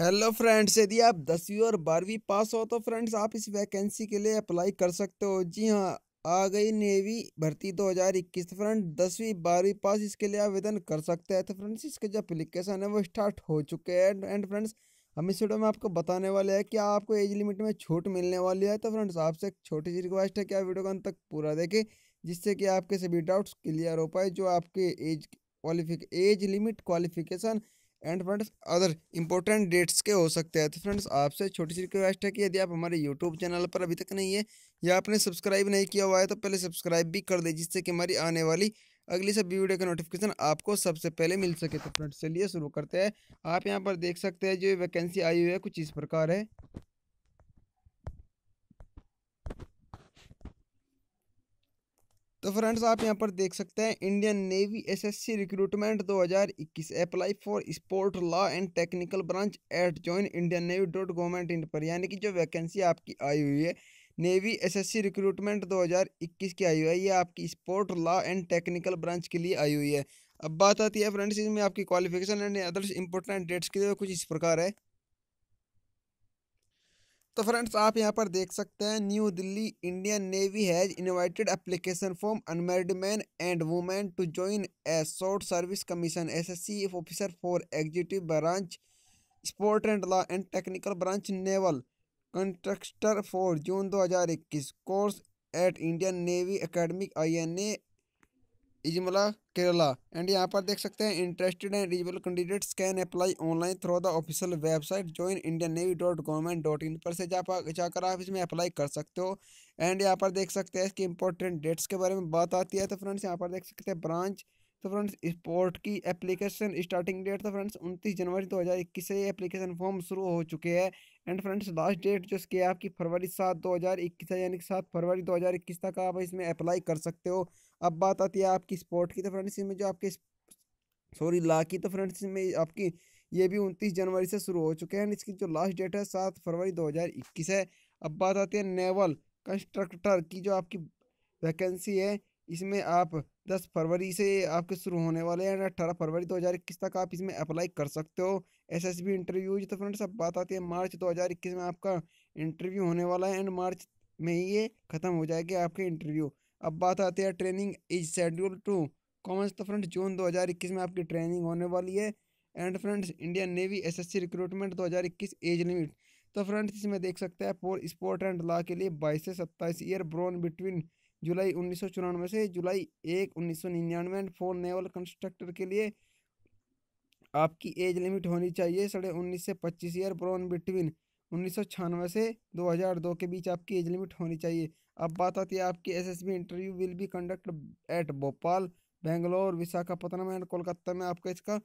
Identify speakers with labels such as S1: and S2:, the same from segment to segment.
S1: hello friends यदि आप दसवीं और बारहवीं पास हो तो फ्रेंड्स आप इस वैकेंसी के लिए अप्लाई कर सकते हो जी हाँ आ गई नेवी भर्ती 2021 फ्रेंड तो दसवीं बारहवीं पास इसके लिए आवेदन कर सकते हैं तो फ्रेंड्स इसके जो अप्लीकेशन है वो स्टार्ट हो चुके हैं एंड फ्रेंड्स हम इस वीडियो में आपको बताने वाले हैं कि आपको एज लिमिट में छूट मिलने वाली है तो फ्रेंड्स आपसे एक छोटी सी रिक्वेस्ट है कि आप वीडियो को अंत तक पूरा देखें जिससे कि आपके सभी डाउट्स क्लियर हो पाए जो आपके एज क्वालिफिक age limit qualification and friends other important dates के हो सकते हैं तो फ्रेंड्स आपसे छोटी सी रिक्वेस्ट है कि यदि आप हमारे यूट्यूब चैनल पर अभी तक नहीं है या आपने सब्सक्राइब नहीं किया हुआ है तो पहले सब्सक्राइब भी कर दें जिससे कि हमारी आने वाली अगली सब वीडियो का नोटिफिकेशन आपको सबसे पहले मिल सके तो फ्रेंड्स चलिए शुरू करते हैं आप यहाँ पर देख सकते हैं जो वैकेंसी आई हुई है कुछ इस प्रकार है तो फ्रेंड्स आप यहाँ पर देख सकते हैं Indian navy SSC recruitment 2021 apply for sport law and technical branch at join Indian navy dot government in पर यानी कि जो वैकेंसी आपकी आई हुई है नेवी एसएससी रिक्रूटमेंट 2021 की आई हुई है ये आपकी sport law and technical branch के लिए आई हुई है अब बात आती है फ्रेंड्स इसमें आपकी qualification and others important dates के लिए कुछ इस प्रकार है तो फ्रेंड्स आप यहाँ पर देख सकते हैं new Delhi Indian navy has invited application form unmarried man and women to join a short service commission SSC officer for executive branch sport and law and technical branch naval constructor for June 2021 course at Indian navy academic Ezhimala Kerala and यहाँ पर देख सकते हैं interested and eligible candidates can apply online through the official website join Indian navy dot government dot in पर से जाकर आप इसमें अप्लाई कर सकते हो एंड यहाँ पर देख सकते हैं इसकी इंपॉर्टेंट डेट्स के बारे में बात आती है तो फ्रेंड्स यहाँ पर देख सकते हैं ब्रांच तो फ्रेंड्स स्पोर्ट की एप्लीकेशन स्टार्टिंग डेट तो फ्रेंड्स उनतीस जनवरी दो हज़ार इक्कीस से ये एप्लीकेशन फॉर्म शुरू हो चुके हैं एंड फ्रेंड्स लास्ट डेट जो इसकी आपकी फरवरी सात दो इक्कीस है यानी कि सात फरवरी दो हज़ार इक्कीस तक आप इसमें अप्लाई कर सकते हो अब बात आती है आपकी स्पोर्ट की तो फ्रेंड्स इसमें जो आपके सॉरी ला की तो फ्रेंड्स इसमें आपकी ये भी उनतीस जनवरी से शुरू हो चुके हैं इसकी जो लास्ट डेट है सात फरवरी दो हज़ार इक्कीस है अब बात आती है नेवल कंस्ट्रक्टर की जो आपकी वैकेंसी है इसमें आप दस फरवरी से आपके शुरू होने वाले हैं अट्ठारह फरवरी दो हज़ार इक्कीस तक आप इसमें अप्लाई कर सकते हो एस एस बी इंटरव्यू तो फ्रेंड्स अब बात आती है मार्च दो हज़ार इक्कीस में आपका इंटरव्यू होने वाला है एंड मार्च में ही ये ख़त्म हो जाएगी आपके इंटरव्यू अब बात आती है training is schedule to commerce तो फ्रेंड्स जून 2021 में आपकी ट्रेनिंग होने वाली है and friends Indian navy SSC recruitment 2021 age limit तो फ्रेंड्स इसमें देख सकते हैं फॉर स्पोर्ट एंड लॉ के लिए बाईस से सत्ताईस ईयर ब्रॉन बिटवीन जुलाई उन्नीस से जुलाई एक उन्नीस एंड फॉर नेवल कंस्ट्रक्टर के लिए आपकी एज लिमिट होनी चाहिए साढ़े उन्नीस से पच्चीस ईयर ब्रॉन बिटवीन उन्नीस से 2002 के बीच आपकी एज लिमिट होनी चाहिए अब बात आती है आपकी SSB interview will be conduct at Bhopal Bangalore Visakhapatnam and Kolkata में आपका इसका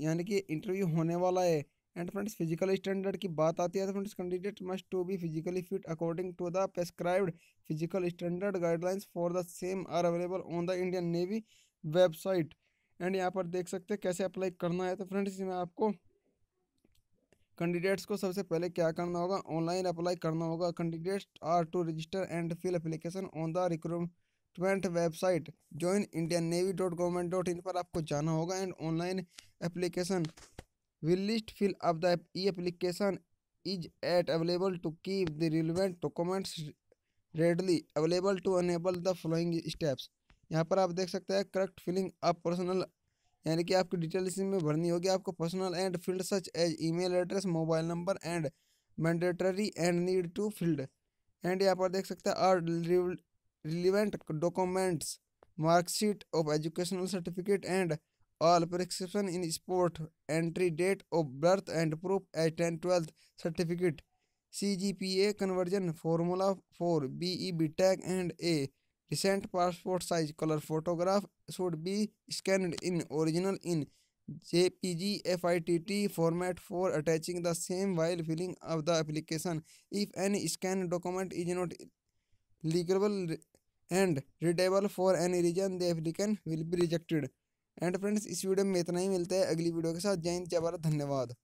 S1: यानी कि इंटरव्यू होने वाला है एंड फ्रेंड्स फिजिकल स्टैंडर्ड की बात आती है तो friends candidate must to be physically fit according to the prescribed physical standard guidelines for the same are available on the Indian navy website and यहाँ पर देख सकते हैं कैसे अप्लाई करना है तो फ्रेंड्स इसमें आपको कैंडिडेट्स को सबसे पहले क्या करना होगा ऑनलाइन अप्लाई करना होगा candidates are to register and fill application on the recruitment website join Indian navy dot government dot in पर आपको जाना होगा and online application will list fill up the e application is at available to keep the relevant documents readily available to enable the following steps यहाँ पर आप देख सकते हैं करेक्ट फिलिंग अप पर्सनल यानी कि आपकी डिटेल इसमें भरनी होगी आपको personal and field such as email address mobile number and mandatory and need to field and यहाँ पर देख सकते हैं are relevant documents marksheet of educational certificate and all prescription in sport entry date of birth and proof as ten twelfth certificate C G P A conversion formula for B E B tech and a recent passport size color photograph should be scanned in original in jpg fitt format for attaching the same while filling of the application if any scanned document is not legible and readable for any reason the applicant will be rejected and friends इस video में इतना ही मिलता है अगली video के साथ जय हिंद जय भारत धन्यवाद